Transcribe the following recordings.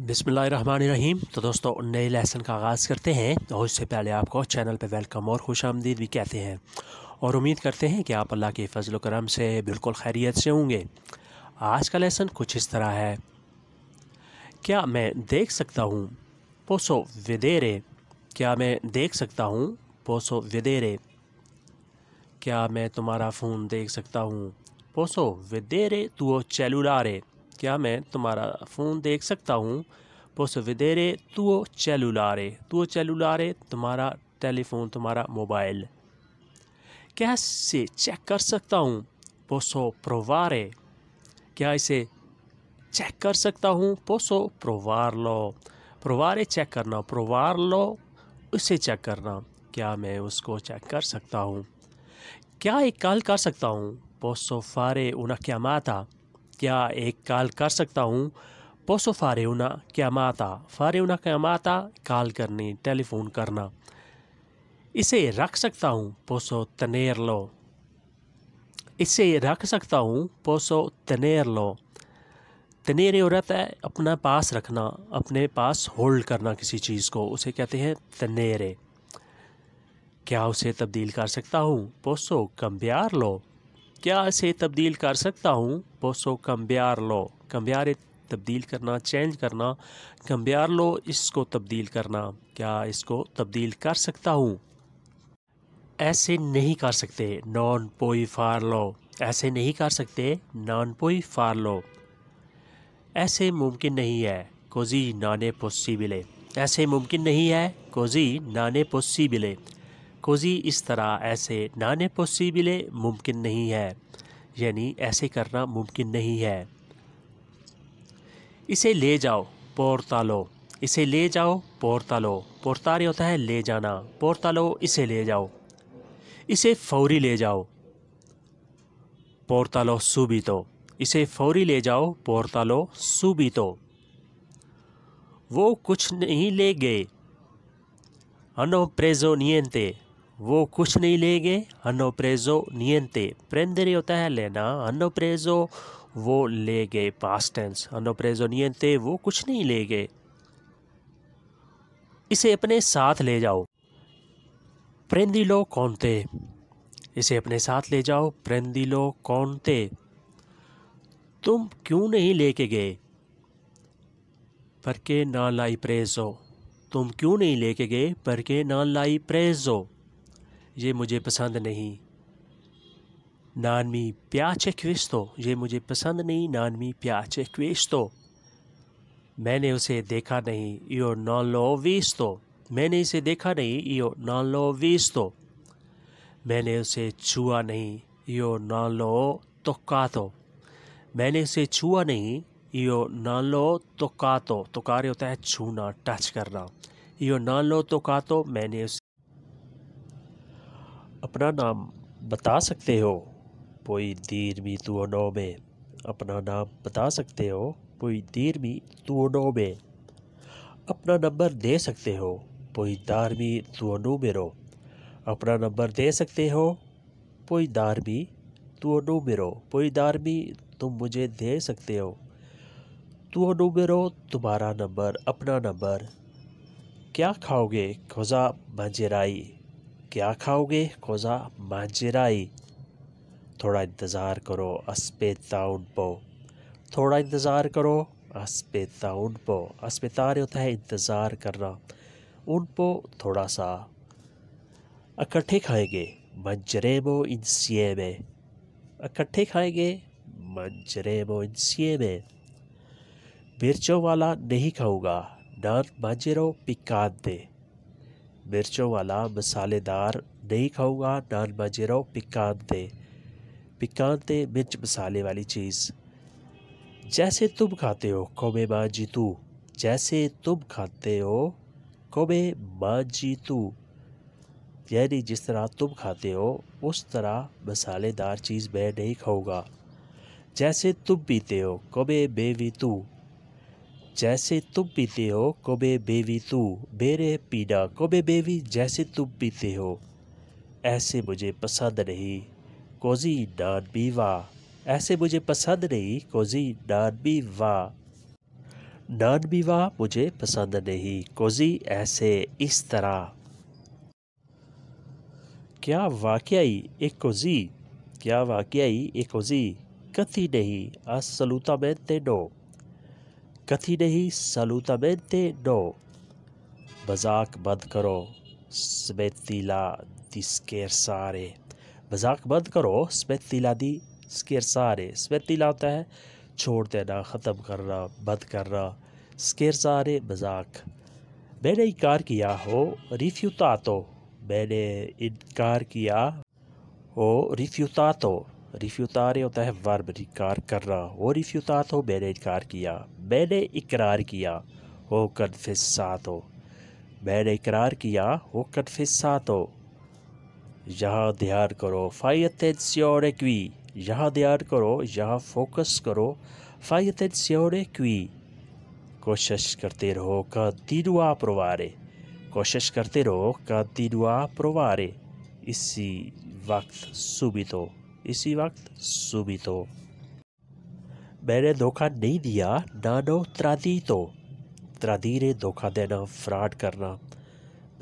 बिसमीम तो दोस्तों नए लेसन का आगाज़ करते हैं और उससे पहले आपको चैनल पर वेलकम और खुश आमदीद भी कहते हैं और उम्मीद करते हैं कि आप अल्लाह के फजल करम से बिल्कुल खैरियत से होंगे आज का लेसन कुछ इस तरह है क्या मैं देख सकता हूँ पोसो विदेरे क्या मैं देख सकता हूँ पोसो विदेरे क्या मैं तुम्हारा फ़ोन देख सकता हूँ पोसो विदेरे तुओ चेलुलारे क्या मैं तुम्हारा फ़ोन देख सकता हूँ पोस विदेरे तो चेलुलारे तुओ चेलुलारे तुम्हारा टेलीफोन तुम्हारा मोबाइल कैसे चेक कर सकता हूँ पोसो प्रोवारे क्या इसे चेक कर सकता हूँ पोसो प्रोवार लो प्रोवारे चेक करना प्रोवार लो उसे चेक करना क्या मैं उसको चेक कर सकता हूँ क्या एक कॉल कर सकता हूँ पोसो फारे उन क्या माता क्या एक काल कर सकता हूँ पोसो फारेउना क्या माता फारेउना क्या माता कॉल करनी टेलीफोन करना इसे रख सकता हूँ पोसो तनेर लो इसे रख सकता हूँ पोसो तनेर लो तनेर हो रहता है अपना पास रखना अपने पास होल्ड करना किसी चीज़ को उसे कहते हैं तनेरे क्या उसे तब्दील कर सकता हूँ पोसो कम्बियार लो क्या इसे तब्दील कर सकता हूँ बोसो कम्बियार लो कम्बियार तब्दील करना चेंज करना कम्बियार लो इसको तब्दील करना क्या इसको तब्दील कर सकता हूँ ऐसे नहीं कर सकते नॉन पोई फार लो ऐसे नहीं कर सकते नॉन पोई फार लो ऐसे मुमकिन नहीं है कोजी नाने पोसी बिले ऐसे मुमकिन नहीं है कोजी नाने पोसी बिले कोजी इस तरह ऐसे नाने पॉसिबिले मुमकिन नहीं है यानी ऐसे करना मुमकिन नहीं है इसे ले जाओ पोर्तालो इसे ले जाओ पोर्तालो पोरता होता है ले जाना पोर्तालो इसे ले जाओ इसे फौरी ले जाओ पोर्तालो तो इसे फौरी ले जाओ पोर्तालो तो वो कुछ नहीं ले गए अनो प्रेजो नियंते वो कुछ नहीं लेंगे हन्नो प्रेजो नियंते प्रेंदरे होता है लेना अनोप्रेजो प्रेजो वो ले गए पास टेंस हन्नो प्रेजो नियंते वो कुछ नहीं ले गए इसे अपने साथ ले जाओ प्रेंदी लो कौन थे इसे अपने साथ ले जाओ प्रेंदी लो कौन थे तुम क्यों नहीं लेके गए पर के ना लाई प्रेजो तुम क्यों नहीं लेके गए पर के ना लाई प्रेजो ये मुझे पसंद नहीं नानवी प्याचे क्वेस्तो ये मुझे पसंद नहीं नानवी प्याचे क्वेस्तो मैंने उसे देखा नहीं यो नॉन लो वीस्तो मैंने इसे देखा नहीं यो नॉन लो वीस्तो मैंने उसे छुआ नहीं यो नॉन लो तो मैंने उसे छुआ नहीं यो नान लो तो कातो तो कार्य होता है छूना टच करना यो नान लो तो कातो मैंने उसे अपना नाम बता सकते हो कोई दीर तू नो में अपना नाम बता सकते हो कोई दीर तू नो में अपना नंबर दे सकते हो कोई दार मी नू मेरो अपना नंबर दे सकते हो कोई दार मी नू मेरो कोई दार भी तुम मुझे दे सकते हो में मेरो तुम्हारा नंबर अपना नंबर क्या खाओगे खोजा मांजेराई क्या खाओगे कोजा माजराई थोड़ा इंतज़ार करो अस्पेता उठबो थोड़ा इंतज़ार करो अस्पेता उठबो अस्पेतार होता है इंतज़ार करना उठबो थोड़ा सा इकट्ठे खाएंगे इन इंसिए में इकट्ठे खाएंगे इन इंसिए में मिर्चों वाला नहीं खाऊंगा नान माजरो पिकात दे मिर्चों वाला मसालेदार नहीं खाऊंगा नान बाजी रहो हूँ पिकानते पिकानते मिर्च मसाले वाली चीज़ जैसे तुम खाते हो कौमे माँ जीतू जैसे तुम खाते हो कौमे माँ जीतू यानी जिस तरह तुम खाते हो उस तरह मसालेदार चीज़ मैं नहीं खाऊंगा जैसे तुम पीते हो कौमे बेवीतू जैसे तुम पीते हो कोबे बेवी तू बेरे पीडा कोबे बेवी जैसे तुम पीते हो ऐसे मुझे पसंद नहीं कोजी डान बीवा ऐसे मुझे पसंद नहीं कोजी डान बीवा नान बीवा मुझे पसंद नहीं कोजी ऐसे इस तरह क्या वाकई एक कोजी क्या वाकई एक कोजी कथी नहीं असलूता में तेनो कथी नहीं सलूतमेंते नो मजाक बंद करो स्मेतिला दिस्केर सारे मजाक बंद करो स्मेतिला दी स्केर सारे स्मेतिला होता है छोड़ देना ख़त्म करना बंद करना स्केर सारे मजाक मैंने इनकार किया हो रिफ्यूता तो मैंने इनकार किया हो रिफ्यूता तो रिफ्यूतार होता है वर्ब रिकार करना रिफ्यू रिफ्यूतात तो मैंने इनकार किया मैंने इकरार किया हो कन्फिसात हो मैंने इकरार किया हो कन्फिसात हो यहाँ ध्यान करो फायतन स्योर क्वी यहाँ ध्यान करो यहाँ फोकस करो फायतन स्योर क्वी कोशिश करते रहो का दिनुआ प्रोवारे कोशिश करते रहो का दिनुआ प्रवारे इसी वक्त सुबित हो इसी वक्त सुबितो मैंने धोखा नहीं दिया नानो त्रादी तो त्रादी ने धोखा देना फ्रॉड करना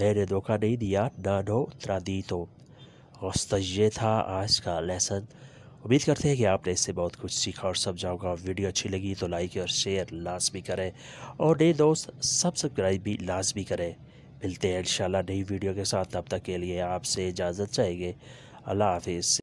मैंने धोखा नहीं दिया नानो त्रादी तो वस्त ये था आज का लेसन उम्मीद करते हैं कि आपने इससे बहुत कुछ सीखा और समझा होगा वीडियो अच्छी लगी तो लाइक और शेयर लाजमी करें और नए दोस्त सब्सक्राइब भी लाजमी करें मिलते हैं इंशाल्लाह नई वीडियो के साथ तब तक के लिए आपसे इजाज़त चाहेंगे अल्लाह हाफिज़